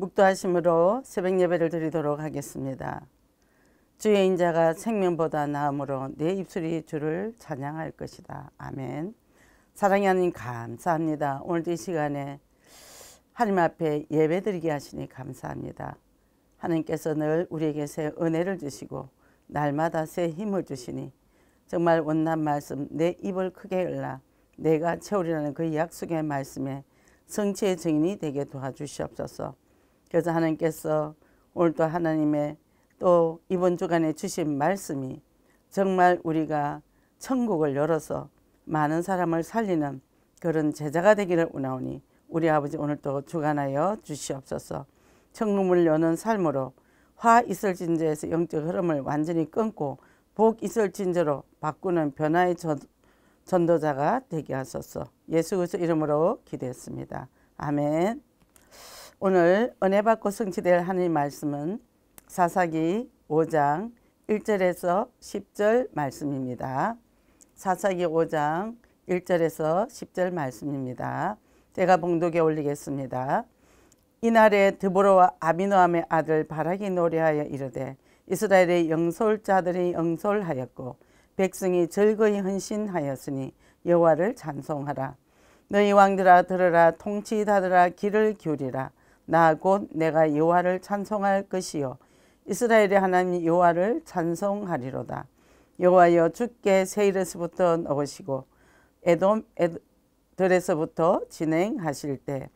묵도하심으로 새벽 예배를 드리도록 하겠습니다. 주의 인자가 생명보다 나음으로 내 입술이 주를 찬양할 것이다. 아멘. 사랑의 하나님 감사합니다. 오늘도 이 시간에 하나님 앞에 예배드리게 하시니 감사합니다. 하나님께서 늘 우리에게 새 은혜를 주시고 날마다 새 힘을 주시니 정말 원난 말씀 내 입을 크게 열라 내가 채우리라는 그 약속의 말씀에 성취의 증인이 되게 도와주시옵소서 그래서 하나님께서 오늘도 하나님의 또 이번 주간에 주신 말씀이 정말 우리가 천국을 열어서 많은 사람을 살리는 그런 제자가 되기를 원하오니 우리 아버지 오늘도 주관하여 주시옵소서 천국을 여는 삶으로 화 있을 진저에서 영적 흐름을 완전히 끊고 복 있을 진저로 바꾸는 변화의 전, 전도자가 되게 하소서 예수 그리스 이름으로 기대했습니다 아멘 오늘 은혜 받고 성취될 하나님 말씀은 사사기 5장 1절에서 10절 말씀입니다. 사사기 5장 1절에서 10절 말씀입니다. 제가 봉독에 올리겠습니다. 이날에 드보로와 아비노함의 아들 바락이 노래하여 이르되 이스라엘의 영솔자들이 영솔하였고 백성이 즐거이 헌신하였으니 여호와를 찬송하라 너희 왕들아 들으라 통치자들아 귀를 기울이라 나곧 내가 여호와를 찬송할 것이요 이스라엘의 하나님 여호와를 찬송하리로다. 여호와여 주께 세일에서부터 넣시고 에돔들에서부터 진행하실 때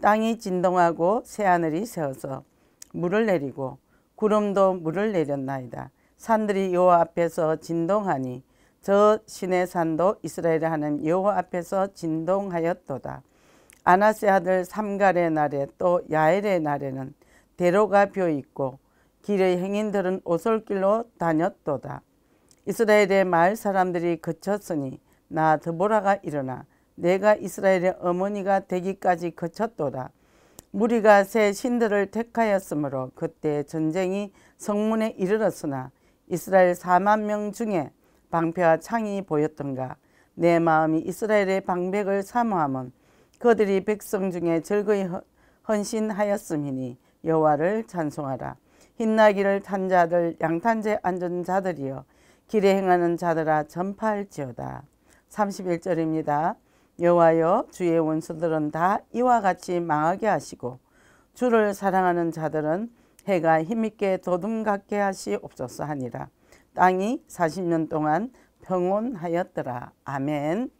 땅이 진동하고 새하늘이 세어서 물을 내리고 구름도 물을 내렸나이다. 산들이 여호와 앞에서 진동하니 저 신의 산도 이스라엘의 하나님 여호와 앞에서 진동하였도다. 아나세 아들 삼갈의 날에 또 야엘의 날에는 대로가 비어 있고 길의 행인들은 오솔길로 다녔도다. 이스라엘의 마을 사람들이 그쳤으니 나 드보라가 일어나 내가 이스라엘의 어머니가 되기까지 그쳤도다. 무리가 새 신들을 택하였으므로 그때 전쟁이 성문에 이르렀으나 이스라엘 4만 명 중에 방패와 창이 보였던가 내 마음이 이스라엘의 방백을 사모함은 그들이 백성 중에 즐거이 헌신하였음이니 여호와를 찬송하라. 흰나기를 탄 자들 양탄재 앉은 자들이여 길에 행하는 자들아 전파할지어다. 31절입니다. 여호와여 주의 원수들은 다 이와 같이 망하게 하시고 주를 사랑하는 자들은 해가 힘있게 도둠 같게 하시옵소서 하니라. 땅이 40년 동안 평온하였더라. 아멘.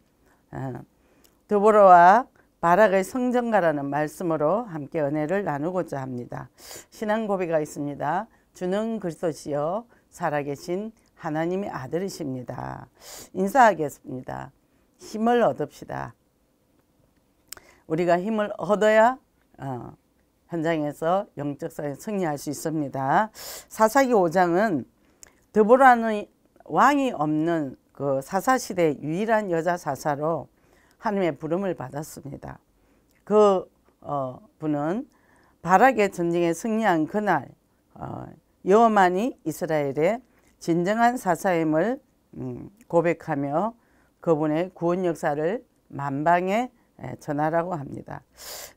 더불어와 바락의 성전가라는 말씀으로 함께 은혜를 나누고자 합니다. 신앙 고백가 있습니다. 주는 그리스도시요 살아계신 하나님의 아들이십니다. 인사하겠습니다. 힘을 얻읍시다. 우리가 힘을 얻어야 어, 현장에서 영적 싸움 승리할 수 있습니다. 사사기 5장은 드보라는 왕이 없는 그 사사 시대 유일한 여자 사사로 하나님의 부름을 받았습니다. 그 어, 분은 바락의 전쟁에 승리한 그날 어, 여호만이 이스라엘의 진정한 사사임을 음, 고백하며 그분의 구원 역사를 만방에 전하라고 합니다.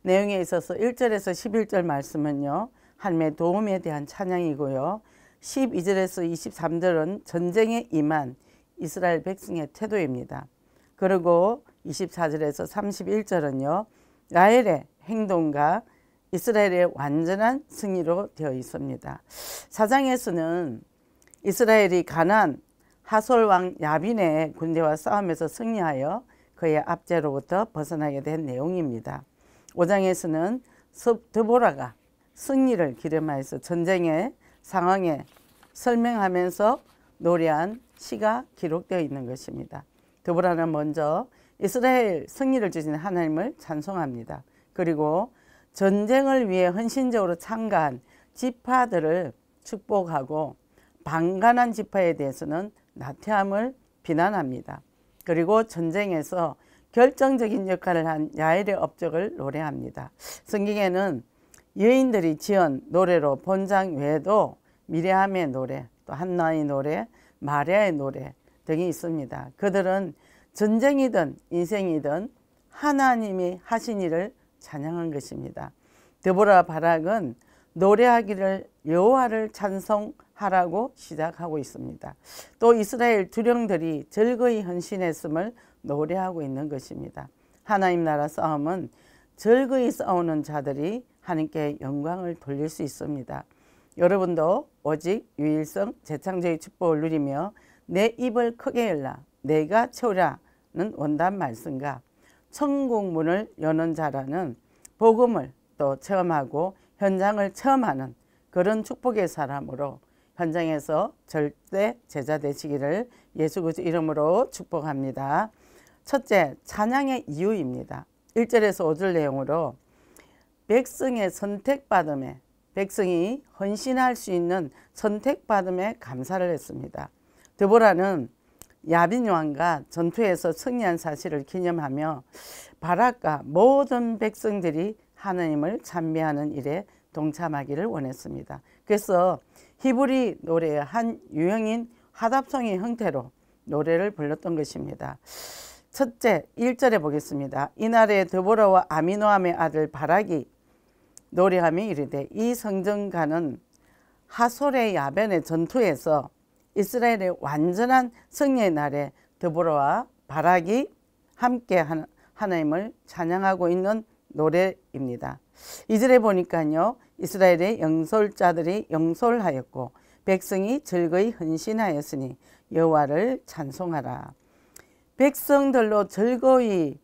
내용에 있어서 1절에서 11절 말씀은요. 하나님의 도움에 대한 찬양이고요. 12절에서 23절은 전쟁에 임한 이스라엘 백성의 태도입니다. 그리고 24절에서 31절은요. 라헬의 행동과 이스라엘의 완전한 승리로 되어 있습니다. 사장에서는 이스라엘이 가난 하솔왕 야빈의 군대와 싸움에서 승리하여 그의 압제로부터 벗어나게 된 내용입니다. 5장에서는 드보라가 승리를 기름하여서 전쟁의 상황에 설명하면서 노래한 시가 기록되어 있는 것입니다. 드보라는 먼저 이스라엘 승리를 주신 하나님을 찬송합니다. 그리고 전쟁을 위해 헌신적으로 참가한 지파들을 축복하고 방관한 지파에 대해서는 나태함을 비난합니다. 그리고 전쟁에서 결정적인 역할을 한 야엘의 업적을 노래합니다. 성경에는 여인들이 지은 노래로 본장 외에도 미레함의 노래, 또 한나의 노래, 마리아의 노래, 등이 있습니다. 그들은 전쟁이든 인생이든 하나님이 하신 일을 찬양한 것입니다. 드보라 바락은 노래하기를 여호와를 찬송하라고 시작하고 있습니다. 또 이스라엘 두령들이 즐거이 헌신했음을 노래하고 있는 것입니다. 하나님 나라 싸움은 즐거이 싸우는 자들이 하나님께 영광을 돌릴 수 있습니다. 여러분도 오직 유일성 재창조의 축복을 누리며 내 입을 크게 열라 내가 채우라는 원단 말씀과 천국문을 여는 자라는 복음을 또 체험하고 현장을 체험하는 그런 축복의 사람으로 현장에서 절대 제자 되시기를 예수 그리스도 이름으로 축복합니다. 첫째, 찬양의 이유입니다. 1절에서 5절 내용으로 백성의 선택받음에 백성이 헌신할 수 있는 선택받음에 감사를 했습니다. 드보라는 야빈 왕과 전투에서 승리한 사실을 기념하며 바락과 모든 백성들이 하나님을 찬미하는 일에 동참하기를 원했습니다. 그래서 히브리 노래의 한 유형인 하답성의 형태로 노래를 불렀던 것입니다. 첫째 1절에 보겠습니다. 이날에 드보라와 아미노함의 아들 바락이 노래하며 이르되 이 성전가는 하솔의 야벤의 전투에서 이스라엘의 완전한 승리의 날에 더불어와 바락이 함께 하나님을 찬양하고 있는 노래입니다. 이절에 보니까요. 이스라엘의 영솔자들이 영솔하였고 백성이 즐거이 헌신하였으니 여호와를 찬송하라. 백성들로 즐거이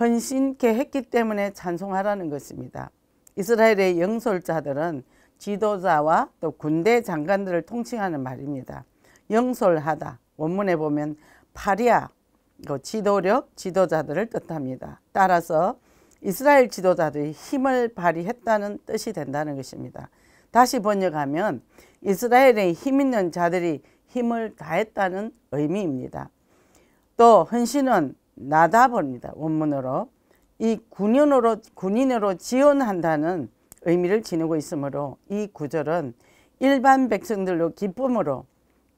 헌신케 했기 때문에 찬송하라는 것입니다. 이스라엘의 영솔자들은 지도자와 또 군대 장관들을 통칭하는 말입니다. 영솔하다. 원문에 보면 파리아, 그 지도력, 지도자들을 뜻합니다. 따라서 이스라엘 지도자들이 힘을 발휘했다는 뜻이 된다는 것입니다. 다시 번역하면 이스라엘의 힘 있는 자들이 힘을 다했다는 의미입니다. 또 헌신은 나다버니다 원문으로 이 군인으로 군인으로 지원한다는 의미를 지니고 있으므로 이 구절은 일반 백성들로 기쁨으로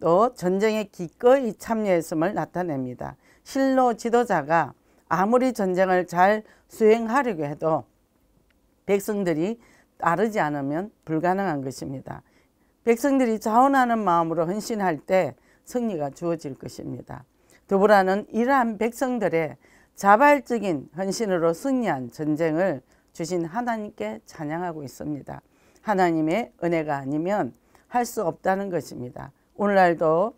또 전쟁에 기꺼이 참여했음을 나타냅니다. 실로 지도자가 아무리 전쟁을 잘 수행하려고 해도 백성들이 따르지 않으면 불가능한 것입니다. 백성들이 자원하는 마음으로 헌신할 때 승리가 주어질 것입니다. 더불어는 이러한 백성들의 자발적인 헌신으로 승리한 전쟁을 주신 하나님께 찬양하고 있습니다. 하나님의 은혜가 아니면 할 수 없다는 것입니다. 오늘날도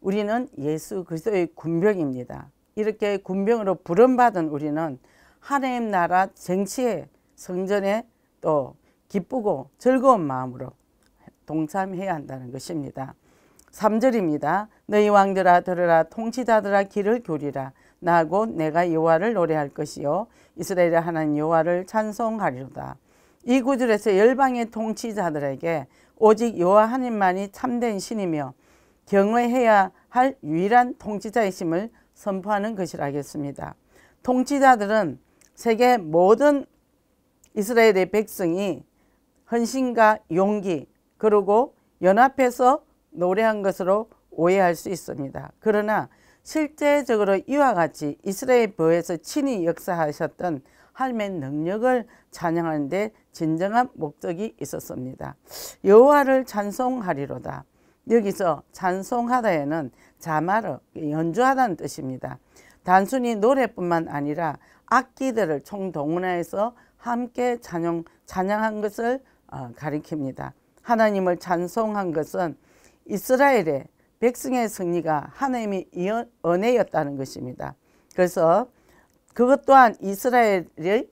우리는 예수 그리스도의 군병입니다. 이렇게 군병으로 부름받은 우리는 하나님 나라 쟁취에 성전에 또 기쁘고 즐거운 마음으로 동참해야 한다는 것입니다. 3절입니다. 너희 왕들아 들으라 통치자들아 길을 교리라 나곧 내가 여호와를 노래할 것이요 이스라엘의 하나님 여호와를 찬송하리로다. 이 구절에서 열방의 통치자들에게 오직 여호와 하나님만이 참된 신이며 경외해야 할 유일한 통치자이심을 선포하는 것이라겠습니다. 통치자들은 세계 모든 이스라엘의 백성이 헌신과 용기 그리고 연합해서 노래한 것으로 오해할 수 있습니다. 그러나 실제적으로 이와 같이 이스라엘 부에서 친히 역사하셨던 하나님의 능력을 찬양하는 데 진정한 목적이 있었습니다. 여호와를 찬송하리로다. 여기서 찬송하다에는 자마르, 연주하다는 뜻입니다. 단순히 노래뿐만 아니라 악기들을 총동원해서 함께 찬양, 찬양한 것을 어, 가리킵니다. 하나님을 찬송한 것은 이스라엘의 백성의 승리가 하나님의 은혜였다는 것입니다. 그래서 그것 또한 이스라엘의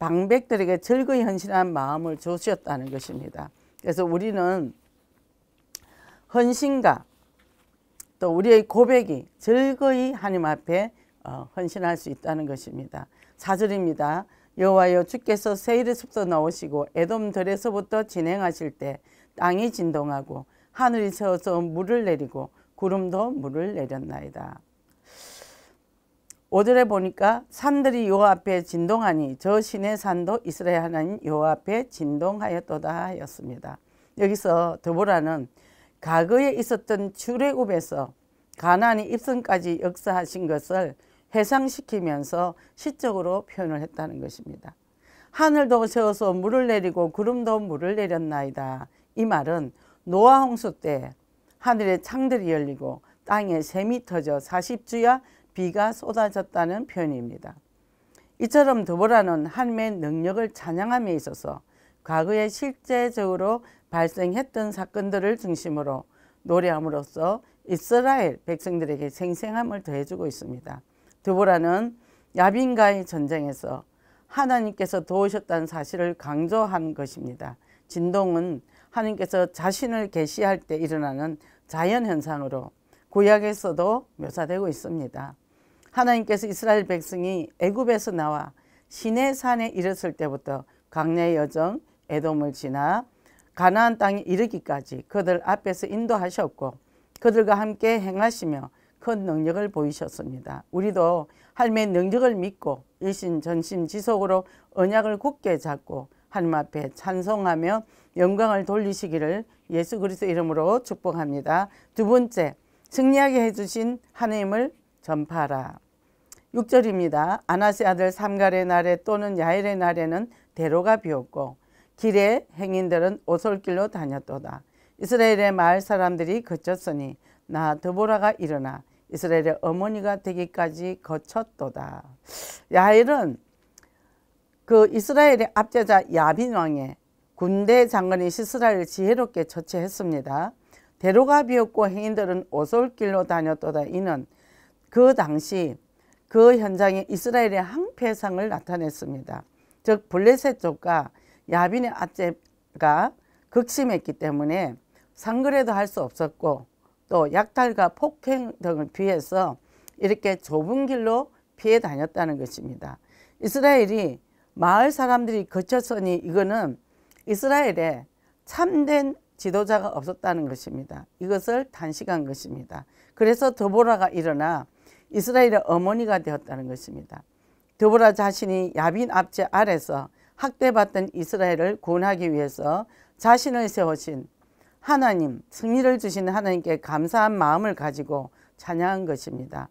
방백들에게 즐거이 헌신한 마음을 주셨다는 것입니다. 그래서 우리는 헌신과 또 우리의 고백이 즐거이 하나님 앞에 어, 헌신할 수 있다는 것입니다. 4절입니다. 여호와여 주께서 세일의 숲도 나오시고 에돔 들에서부터 진행하실 때 땅이 진동하고 하늘이 채워서 물을 내리고 구름도 물을 내렸나이다. 5절에 보니까 산들이 요 앞에 진동하니 저 신의 산도 이스라엘 하나님 요 앞에 진동하였도다 하였습니다. 여기서 더보라는 과거에 있었던 출애굽에서 가나이 입성까지 역사하신 것을 해상시키면서 시적으로 표현을 했다는 것입니다. 하늘도 세워서 물을 내리고 구름도 물을 내렸나이다. 이 말은 노아 홍수 때 하늘의 창들이 열리고 땅에 샘이 터져 40주야 비가 쏟아졌다는 표현입니다. 이처럼 더보라는 하나님의 능력을 찬양함에 있어서 과거에 실제적으로 발생했던 사건들을 중심으로 노래함으로써 이스라엘 백성들에게 생생함을 더해주고 있습니다. 드보라는 야빈과의 전쟁에서 하나님께서 도우셨다는 사실을 강조한 것입니다. 진동은 하나님께서 자신을 계시할 때 일어나는 자연 현상으로 구약에서도 묘사되고 있습니다. 하나님께서 이스라엘 백성이 애굽에서 나와 시내 산에 이르렀을 때부터 강내 여정 에돔을 지나 가나안 땅에 이르기까지 그들 앞에서 인도하셨고 그들과 함께 행하시며 큰 능력을 보이셨습니다. 우리도 할매의 능력을 믿고 일신 전심 지속으로 언약을 굳게 잡고 하나님 앞에 찬송하며 영광을 돌리시기를 예수 그리스도 이름으로 축복합니다. 두 번째, 승리하게 해주신 하나님을 전파하라. 6절입니다. 아나세 아들 삼갈의 날에 또는 야일의 날에는 대로가 비었고 길에 행인들은 오솔길로 다녔도다. 이스라엘의 마을 사람들이 거쳤으니 나 드보라가 일어나 이스라엘의 어머니가 되기까지 거쳤도다. 야일은 그 이스라엘의 압제자 야빈 왕의 군대 장관이 시스라를 지혜롭게 처치했습니다. 대로가 비었고 행인들은 오솔길로 다녔도다 이는 그 당시 그 현장에 이스라엘의 항폐상을 나타냈습니다. 즉 블레셋 쪽과 야빈의 압제가 극심했기 때문에 상거래도 할 수 없었고 또 약탈과 폭행 등을 피해서 이렇게 좁은 길로 피해 다녔다는 것입니다. 이스라엘이 마을 사람들이 거쳤으니 이거는 이스라엘에 참된 지도자가 없었다는 것입니다. 이것을 단식한 것입니다. 그래서 더보라가 일어나 이스라엘의 어머니가 되었다는 것입니다. 더보라 자신이 야빈 압제 아래서 학대받던 이스라엘을 구원하기 위해서 자신을 세우신 하나님, 승리를 주신 하나님께 감사한 마음을 가지고 찬양한 것입니다.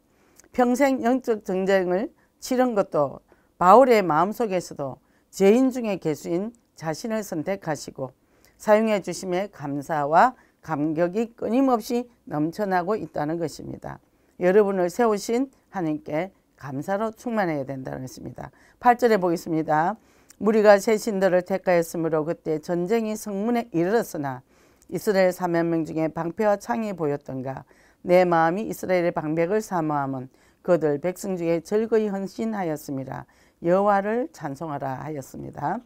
평생 영적 전쟁을 치른 것도 바울의 마음속에서도 죄인 중의 계수인 자신을 선택하시고 사용해 주심에 감사와 감격이 끊임없이 넘쳐나고 있다는 것입니다. 여러분을 세우신 하나님께 감사로 충만해야 된다는 것입니다. 8절에 보겠습니다. 무리가 세신들을 택하였으므로 그때 전쟁이 성문에 이르렀으나 이스라엘 사면명 중에 방패와 창이 보였던가 내 마음이 이스라엘의 방백을 사모함은 그들 백성 중에 즐거이 헌신하였습니다. 여호와를 찬송하라 하였습니다.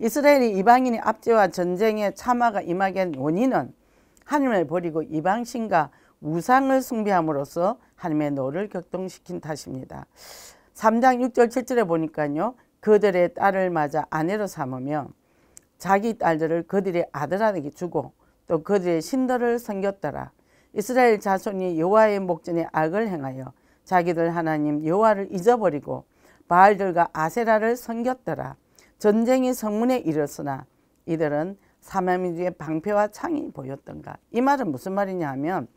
이스라엘이 이방인의 압제와 전쟁의 참화가 임하게 한 원인은 하나을 버리고 이방신과 우상을 숭배함으로써 하나님의 노를 격동시킨 탓입니다. 3장 6절 7절에 보니까요. 그들의 딸을 맞아 아내로 삼으며 자기 딸들을 그들의 아들아게 주고 또 그들의 신들을 섬겼더라. 이스라엘 자손이 여호와의 목전에 악을 행하여 자기들 하나님 여호와를 잊어버리고 바알들과 아세라를 섬겼더라. 전쟁이 성문에 이르렀으나 이들은 사마미주의 방패와 창이 보였던가. 이 말은 무슨 말이냐 하면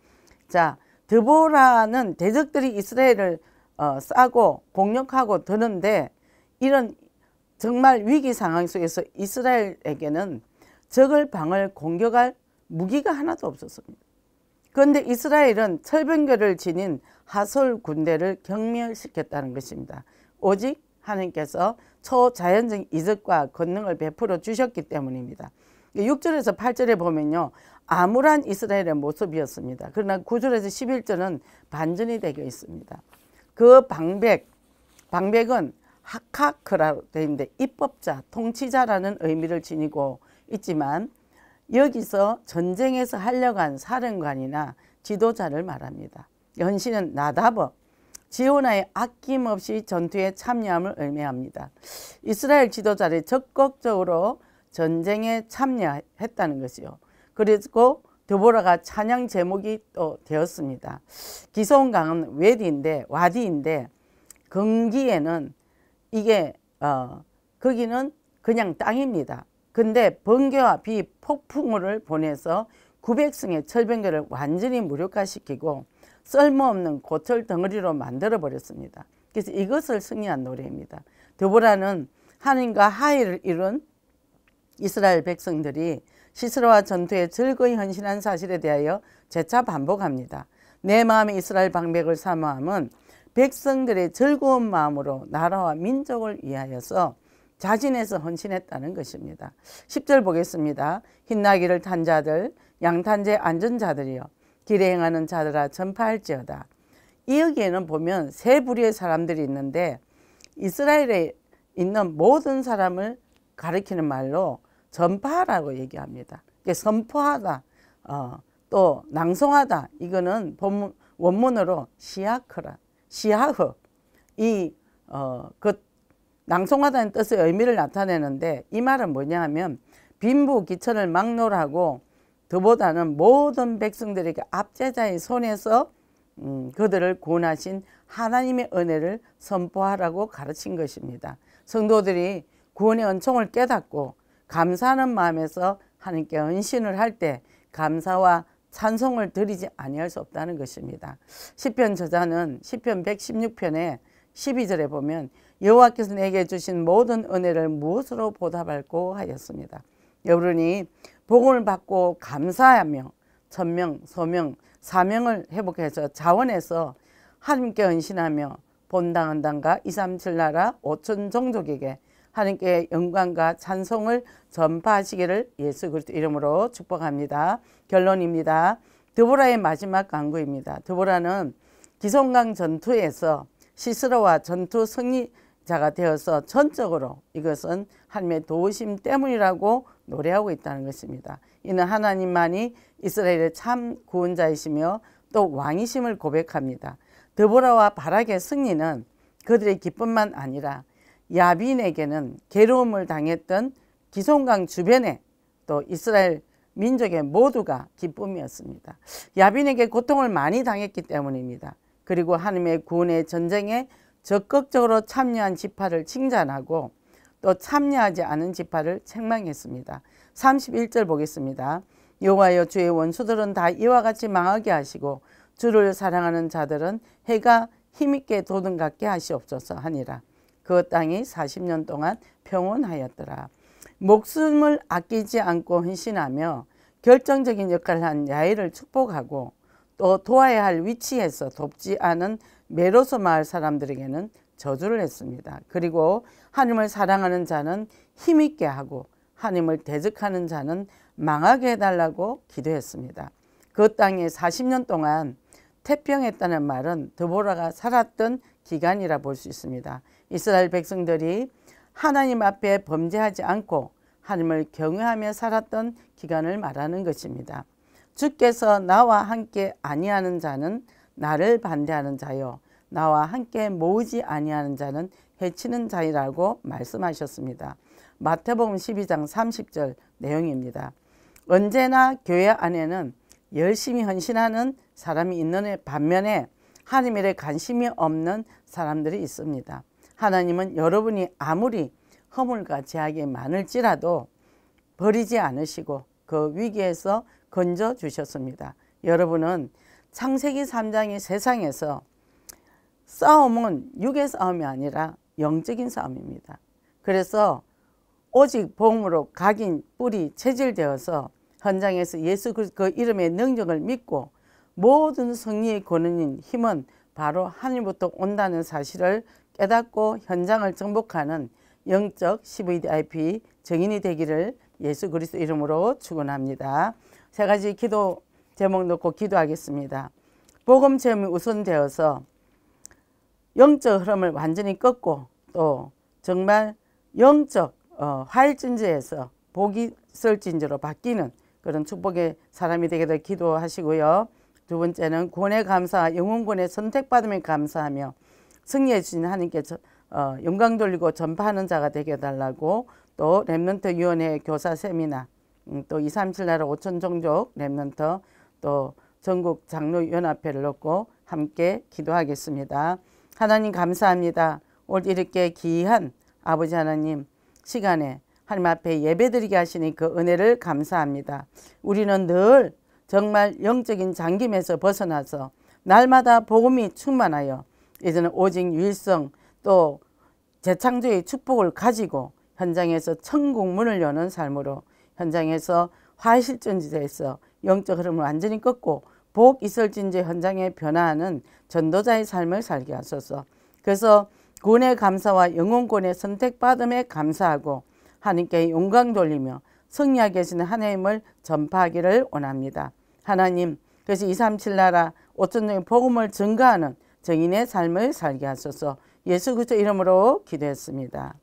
자 드보라는 대적들이 이스라엘을 어, 싸고 공격하고 드는데 이런 정말 위기 상황 속에서 이스라엘에게는 적을 방을 공격할 무기가 하나도 없었습니다. 그런데 이스라엘은 철병결을 지닌 하솔 군대를 경멸시켰다는 것입니다. 오직 하나님께서 초자연적 이적과 권능을 베풀어 주셨기 때문입니다. 6절에서 8절에 보면요. 암울한 이스라엘의 모습이었습니다. 그러나 9절에서 11절은 반전이 되어 있습니다. 그 방백, 방백은 하카크라로 되어 있는데 입법자, 통치자라는 의미를 지니고 있지만 여기서 전쟁에서 하려고 한 사령관이나 지도자를 말합니다. 현실은 나다버, 지원하에 아낌없이 전투에 참여함을 의미합니다. 이스라엘 지도자들 적극적으로 전쟁에 참여했다는 것이요. 그리고 드보라가 찬양 제목이 또 되었습니다. 기소강은 웨디인데 와디인데 금기에는 이게 어, 거기는 그냥 땅입니다. 근데 번개와 비 폭풍우를 보내서 900승의 철병계를 완전히 무력화시키고 쓸모없는 고철 덩어리로 만들어 버렸습니다. 그래서 이것을 승리한 노래입니다. 드보라는 하나과 하의를 이룬 이스라엘 백성들이 시스라와 전투에 즐거이 헌신한 사실에 대하여 재차 반복합니다. 내 마음의 이스라엘 방백을 사모함은 백성들의 즐거운 마음으로 나라와 민족을 위하여서 자진해서 헌신했다는 것입니다. 10절 보겠습니다. 흰나기를 탄 자들, 양탄재 앉은 자들이요. 길에 행하는 자들아 전파할지어다. 이 여기에는 보면 세 부류의 사람들이 있는데 이스라엘에 있는 모든 사람을 가리키는 말로 전파라고 얘기합니다. 이게 선포하다, 어, 또 낭송하다. 이거는 본문, 원문으로 시아크라, 시아흐. 이, 어, 그 낭송하다는 뜻의 의미를 나타내는데 이 말은 뭐냐 하면 빈부 기천을 막론하고 더보다는 모든 백성들에게 압제자의 손에서 음, 그들을 구원하신 하나님의 은혜를 선포하라고 가르친 것입니다. 성도들이 구원의 은총을 깨닫고 감사하는 마음에서 하나님께 헌신을 할 때 감사와 찬송을 드리지 아니할 수 없다는 것입니다. 시편 저자는 시편 116편에 12절에 보면 여호와께서 내게 주신 모든 은혜를 무엇으로 보답할고 하였습니다. 여러분이 복음을 받고 감사하며 천명 소명, 사명을 회복해서 자원해서 하나님께 은신하며 본당한당과 237 나라 5천 종족에게 하나님께 영광과 찬송을 전파하시기를 예수 그리스도 이름으로 축복합니다. 결론입니다. 드보라의 마지막 강구입니다. 드보라는 기송강 전투에서 시스로와 전투 승리자가 되어서 전적으로 이것은 하나님의 도우심 때문이라고 노래하고 있다는 것입니다. 이는 하나님만이 이스라엘의 참 구원자이시며 또 왕이심을 고백합니다. 드보라와 바락의 승리는 그들의 기쁨만 아니라 야빈에게는 괴로움을 당했던 기송강 주변에 또 이스라엘 민족의 모두가 기쁨이었습니다. 야빈에게 고통을 많이 당했기 때문입니다. 그리고 하나님의 구원의 전쟁에 적극적으로 참여한 지파를 칭찬하고 또 참여하지 않은 지파를 책망했습니다. 31절 보겠습니다. 여호와여 주의 원수들은 다 이와 같이 망하게 하시고 주를 사랑하는 자들은 해가 힘있게 돋은 같게 하시옵소서 하니라. 그 땅이 40년 동안 평온하였더라. 목숨을 아끼지 않고 헌신하며 결정적인 역할을 한 야일을 축복하고 또 도와야 할 위치에서 돕지 않은 메로소 마을 사람들에게는 저주를 했습니다. 그리고 하나님을 사랑하는 자는 힘있게 하고 하나님을 대적하는 자는 망하게 해달라고 기도했습니다. 그 땅에 40년 동안 태평했다는 말은 드보라가 살았던 기간이라 볼 수 있습니다. 이스라엘 백성들이 하나님 앞에 범죄하지 않고 하나님을 경외하며 살았던 기간을 말하는 것입니다. 주께서 나와 함께 아니하는 자는 나를 반대하는 자요 나와 함께 모으지 아니하는 자는 해치는 자이라고 말씀하셨습니다. 마태복음 12장 30절 내용입니다. 언제나 교회 안에는 열심히 헌신하는 사람이 있는 반면에 하나님에 관심이 없는 사람들이 있습니다. 하나님은 여러분이 아무리 허물과 제약이 많을지라도 버리지 않으시고 그 위기에서 건져 주셨습니다. 여러분은 창세기 3장의 세상에서 싸움은 육의 싸움이 아니라 영적인 싸움입니다. 그래서 오직 복음으로 각인 뿔이 체질되어서 현장에서 예수 그 이름의 능력을 믿고 모든 승리의 권능인 힘은 바로 하늘부터 온다는 사실을 깨닫고 현장을 정복하는 영적 CVDIP 정인이 되기를 예수 그리스도 이름으로 축원합니다. 세 가지 기도 제목 놓고 기도하겠습니다. 복음 체험이 우선되어서 영적 흐름을 완전히 꺾고 또 정말 영적 어, 화일진지에서 복이 설진지로 바뀌는 그런 축복의 사람이 되기를 기도하시고요. 두 번째는 구원의 감사, 영혼군의 선택받음에 감사하며 승리해 주신 하나님께 저, 어, 영광 돌리고 전파하는 자가 되게 해달라고 또 랩런트 위원회 교사 세미나 음, 또237 나라 5천 종족 랩런트 또 전국 장로연합회를 놓고 함께 기도하겠습니다. 하나님 감사합니다. 오늘 이렇게 귀한 아버지 하나님 시간에 하나님 앞에 예배드리게 하시니 그 은혜를 감사합니다. 우리는 늘 정말 영적인 잠김에서 벗어나서 날마다 복음이 충만하여 이제는 오직 유일성 또 재창조의 축복을 가지고 현장에서 천국문을 여는 삶으로 현장에서 화실전지대에서 영적 흐름을 완전히 꺾고 복 있을진지 현장에 변화하는 전도자의 삶을 살게 하소서. 그래서 구의 감사와 영혼권의 선택받음에 감사하고 하나님께 영광 돌리며 승리하게 하 하나님을 전파하기를 원합니다. 하나님, 그래서 237 나라 5천종의 복음을 증가하는 정인의 삶을 살게 하소서 예수 그리스도 이름으로 기도했습니다.